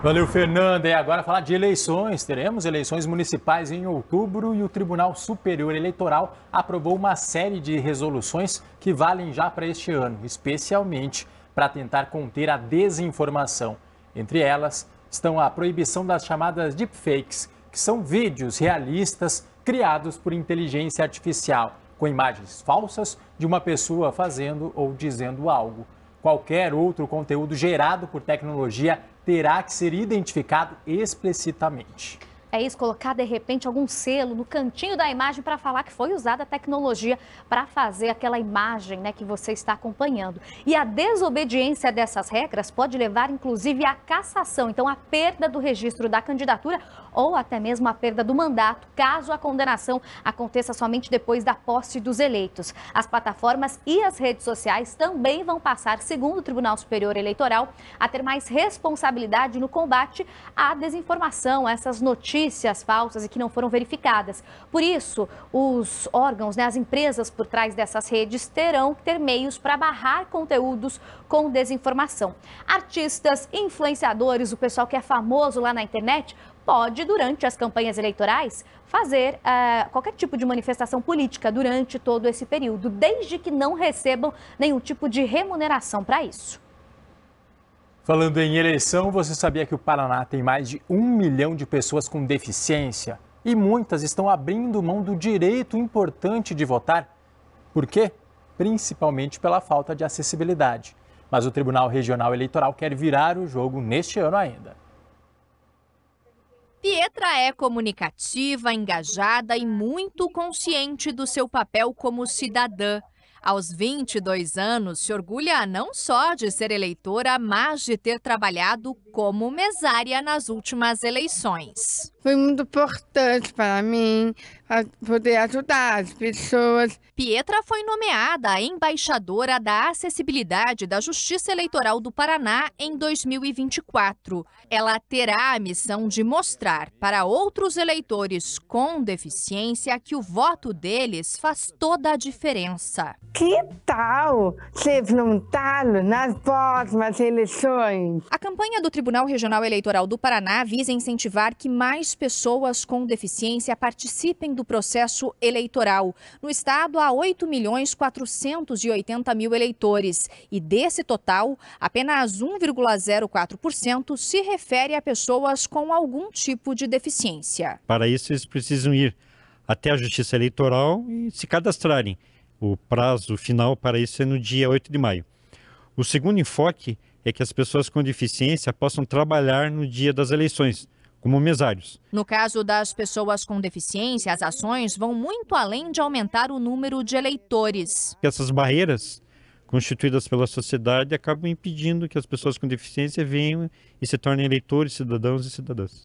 Valeu, Fernanda. E é agora falar de eleições. Teremos eleições municipais em outubro e o Tribunal Superior Eleitoral aprovou uma série de resoluções que valem já para este ano, especialmente para tentar conter a desinformação. Entre elas estão a proibição das chamadas deepfakes, que são vídeos realistas criados por inteligência artificial, com imagens falsas de uma pessoa fazendo ou dizendo algo qualquer outro conteúdo gerado por tecnologia terá que ser identificado explicitamente é isso, colocar de repente algum selo no cantinho da imagem para falar que foi usada a tecnologia para fazer aquela imagem né, que você está acompanhando. E a desobediência dessas regras pode levar, inclusive, à cassação, então, à perda do registro da candidatura ou até mesmo à perda do mandato, caso a condenação aconteça somente depois da posse dos eleitos. As plataformas e as redes sociais também vão passar, segundo o Tribunal Superior Eleitoral, a ter mais responsabilidade no combate à desinformação, a essas notícias notícias falsas e que não foram verificadas. Por isso, os órgãos, né, as empresas por trás dessas redes terão que ter meios para barrar conteúdos com desinformação. Artistas, influenciadores, o pessoal que é famoso lá na internet pode, durante as campanhas eleitorais, fazer uh, qualquer tipo de manifestação política durante todo esse período, desde que não recebam nenhum tipo de remuneração para isso. Falando em eleição, você sabia que o Paraná tem mais de um milhão de pessoas com deficiência e muitas estão abrindo mão do direito importante de votar? Por quê? Principalmente pela falta de acessibilidade. Mas o Tribunal Regional Eleitoral quer virar o jogo neste ano ainda. Pietra é comunicativa, engajada e muito consciente do seu papel como cidadã. Aos 22 anos, se orgulha não só de ser eleitora, mas de ter trabalhado como mesária nas últimas eleições foi muito importante para mim poder ajudar as pessoas. Pietra foi nomeada a embaixadora da acessibilidade da Justiça Eleitoral do Paraná em 2024. Ela terá a missão de mostrar para outros eleitores com deficiência que o voto deles faz toda a diferença. Que tal se voluntário nas próximas eleições? A campanha do Tribunal Regional Eleitoral do Paraná visa incentivar que mais pessoas com deficiência participem do processo eleitoral. No estado, há 8 milhões 480 mil eleitores. E desse total, apenas 1,04% se refere a pessoas com algum tipo de deficiência. Para isso, eles precisam ir até a Justiça Eleitoral e se cadastrarem. O prazo final para isso é no dia 8 de maio. O segundo enfoque é que as pessoas com deficiência possam trabalhar no dia das eleições como mesários. No caso das pessoas com deficiência, as ações vão muito além de aumentar o número de eleitores. Essas barreiras constituídas pela sociedade acabam impedindo que as pessoas com deficiência venham e se tornem eleitores, cidadãos e cidadãs.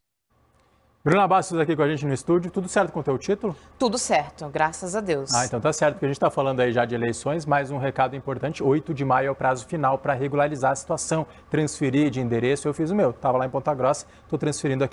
Bruna Bastos aqui com a gente no estúdio. Tudo certo com o teu título? Tudo certo, graças a Deus. Ah, então tá certo, porque a gente está falando aí já de eleições, mas um recado importante, 8 de maio é o prazo final para regularizar a situação, transferir de endereço. Eu fiz o meu, estava lá em Ponta Grossa, estou transferindo aqui.